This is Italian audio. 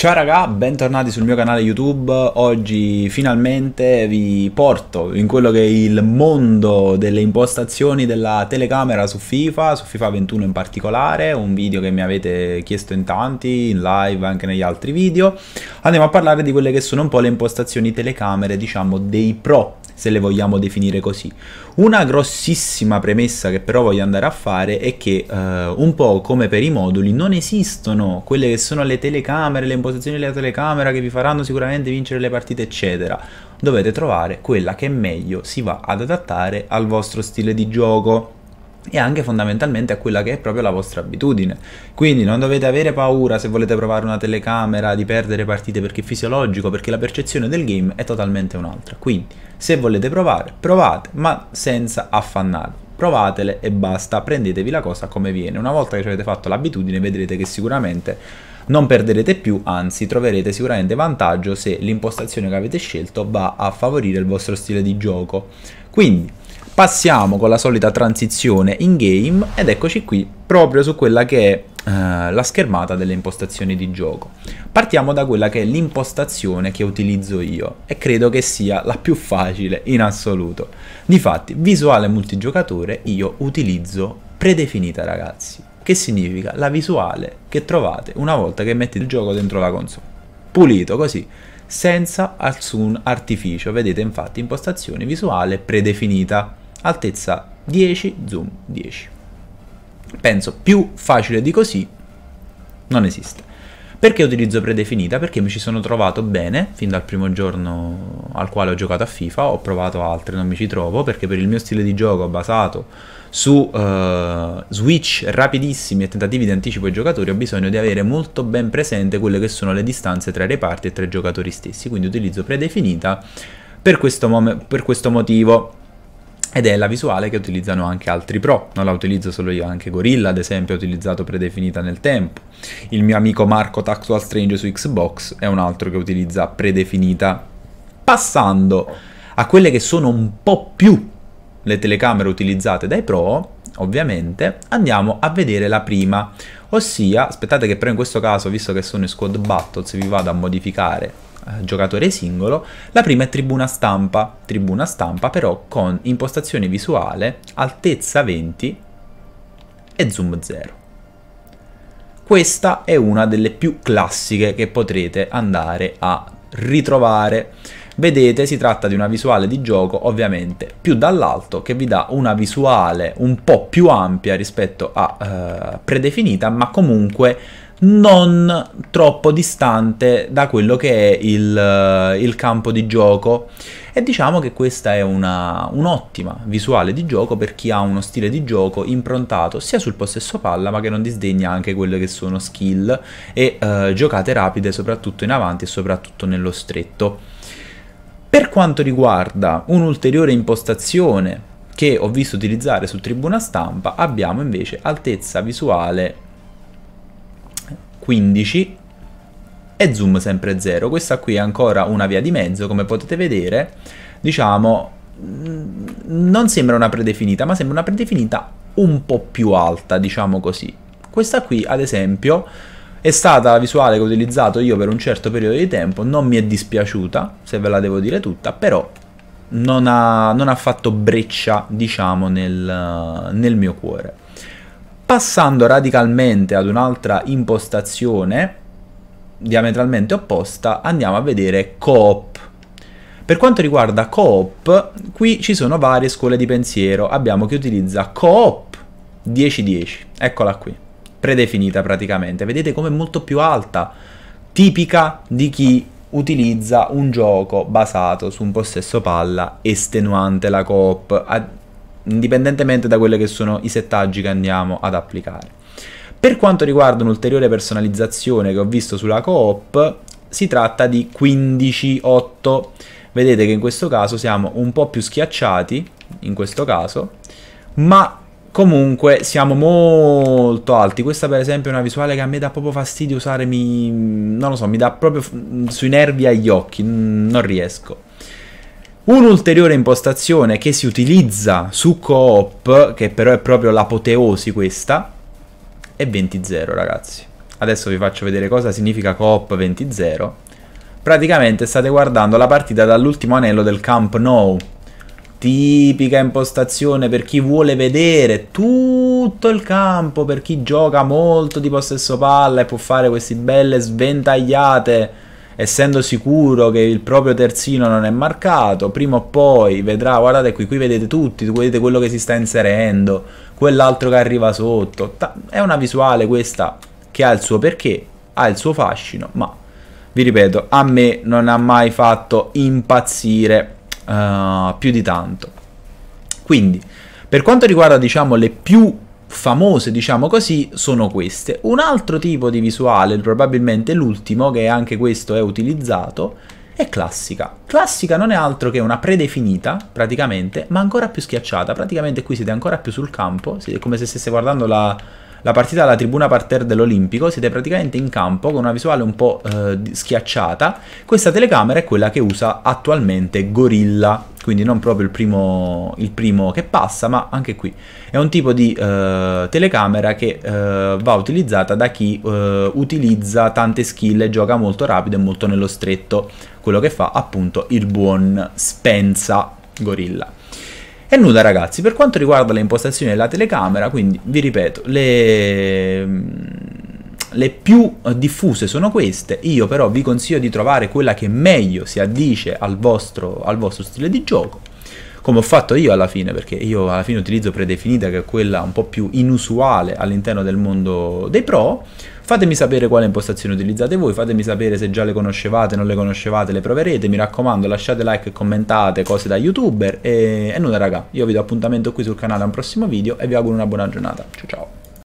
Ciao raga, bentornati sul mio canale YouTube, oggi finalmente vi porto in quello che è il mondo delle impostazioni della telecamera su FIFA, su FIFA 21 in particolare, un video che mi avete chiesto in tanti, in live, anche negli altri video, andiamo a parlare di quelle che sono un po' le impostazioni telecamere, diciamo, dei pro se le vogliamo definire così. Una grossissima premessa che però voglio andare a fare è che eh, un po' come per i moduli non esistono quelle che sono le telecamere, le impostazioni della telecamera che vi faranno sicuramente vincere le partite eccetera. Dovete trovare quella che meglio si va ad adattare al vostro stile di gioco e anche fondamentalmente a quella che è proprio la vostra abitudine. Quindi non dovete avere paura se volete provare una telecamera di perdere partite perché è fisiologico, perché la percezione del game è totalmente un'altra. Quindi se volete provare, provate, ma senza affannarvi. Provatele e basta, prendetevi la cosa come viene. Una volta che ci avete fatto l'abitudine vedrete che sicuramente non perderete più, anzi troverete sicuramente vantaggio se l'impostazione che avete scelto va a favorire il vostro stile di gioco. Quindi passiamo con la solita transizione in game ed eccoci qui proprio su quella che è eh, la schermata delle impostazioni di gioco. Partiamo da quella che è l'impostazione che utilizzo io e credo che sia la più facile in assoluto. Difatti, visuale multigiocatore io utilizzo predefinita ragazzi che significa la visuale che trovate una volta che mettete il gioco dentro la console. Pulito così, senza alcun artificio, vedete infatti impostazione visuale predefinita, altezza 10, zoom 10. Penso più facile di così non esiste. Perché utilizzo predefinita? Perché mi ci sono trovato bene fin dal primo giorno al quale ho giocato a FIFA, ho provato altre, non mi ci trovo, perché per il mio stile di gioco basato su uh, switch rapidissimi e tentativi di anticipo ai giocatori ho bisogno di avere molto ben presente quelle che sono le distanze tra i reparti e tra i giocatori stessi, quindi utilizzo predefinita per questo, per questo motivo ed è la visuale che utilizzano anche altri pro, non la utilizzo solo io, anche Gorilla ad esempio è utilizzato predefinita nel tempo, il mio amico Marco Tactual Strange su Xbox è un altro che utilizza predefinita, passando a quelle che sono un po' più le telecamere utilizzate dai pro, ovviamente, andiamo a vedere la prima, ossia, aspettate che però in questo caso, visto che sono in squad battles, vi vado a modificare eh, giocatore singolo, la prima è tribuna stampa, tribuna stampa però con impostazione visuale, altezza 20 e zoom 0. Questa è una delle più classiche che potrete andare a ritrovare Vedete, si tratta di una visuale di gioco ovviamente più dall'alto che vi dà una visuale un po' più ampia rispetto a eh, predefinita, ma comunque non troppo distante da quello che è il, eh, il campo di gioco e diciamo che questa è un'ottima un visuale di gioco per chi ha uno stile di gioco improntato sia sul possesso palla ma che non disdegna anche quelle che sono skill e eh, giocate rapide soprattutto in avanti e soprattutto nello stretto. Per quanto riguarda un'ulteriore impostazione che ho visto utilizzare su tribuna stampa, abbiamo invece altezza visuale 15 e zoom sempre 0. Questa qui è ancora una via di mezzo, come potete vedere, diciamo mm, non sembra una predefinita, ma sembra una predefinita un po' più alta, diciamo così. Questa qui, ad esempio, è stata la visuale che ho utilizzato io per un certo periodo di tempo, non mi è dispiaciuta, se ve la devo dire tutta, però non ha, non ha fatto breccia, diciamo, nel, nel mio cuore. Passando radicalmente ad un'altra impostazione, diametralmente opposta, andiamo a vedere coop. Per quanto riguarda coop, qui ci sono varie scuole di pensiero. Abbiamo chi utilizza coop 1010, eccola qui predefinita praticamente. Vedete come è molto più alta, tipica di chi utilizza un gioco basato su un possesso palla estenuante la coop, indipendentemente da quelli che sono i settaggi che andiamo ad applicare. Per quanto riguarda un'ulteriore personalizzazione che ho visto sulla coop, si tratta di 15-8. Vedete che in questo caso siamo un po' più schiacciati, in questo caso, ma Comunque siamo molto alti, questa per esempio è una visuale che a me dà proprio fastidio usare, mi, non lo so, mi dà proprio sui nervi agli occhi, non riesco. Un'ulteriore impostazione che si utilizza su coop, che però è proprio l'apoteosi questa, è 20-0 ragazzi. Adesso vi faccio vedere cosa significa coop 20-0. Praticamente state guardando la partita dall'ultimo anello del Camp Nou tipica impostazione per chi vuole vedere tutto il campo, per chi gioca molto di possesso palla e può fare queste belle sventagliate, essendo sicuro che il proprio terzino non è marcato, prima o poi vedrà, guardate qui, qui vedete tutti, vedete quello che si sta inserendo, quell'altro che arriva sotto, è una visuale questa che ha il suo perché, ha il suo fascino, ma vi ripeto, a me non ha mai fatto impazzire eh, più di tanto. Quindi, per quanto riguarda, diciamo, le più famose, diciamo così, sono queste. Un altro tipo di visuale, probabilmente l'ultimo, che anche questo è utilizzato, è classica. Classica non è altro che una predefinita, praticamente, ma ancora più schiacciata. Praticamente qui siete ancora più sul campo, siete come se stesse guardando la, la partita alla tribuna parterre dell'Olimpico, siete praticamente in campo con una visuale un po' eh, schiacciata. Questa telecamera è quella che usa attualmente Gorilla, quindi non proprio il primo, il primo che passa, ma anche qui. È un tipo di eh, telecamera che eh, va utilizzata da chi eh, utilizza tante skill e gioca molto rapido e molto nello stretto, quello che fa appunto il buon Spenza Gorilla. E nulla ragazzi, per quanto riguarda le impostazioni della telecamera, quindi vi ripeto, le mm, le più diffuse sono queste, io però vi consiglio di trovare quella che meglio si addice al vostro, al vostro stile di gioco come ho fatto io alla fine, perché io alla fine utilizzo predefinita che è quella un po' più inusuale all'interno del mondo dei pro, fatemi sapere quale impostazione utilizzate voi, fatemi sapere se già le conoscevate, non le conoscevate, le proverete, mi raccomando lasciate like e commentate cose da youtuber e, e nulla raga, io vi do appuntamento qui sul canale a un prossimo video e vi auguro una buona giornata, ciao ciao!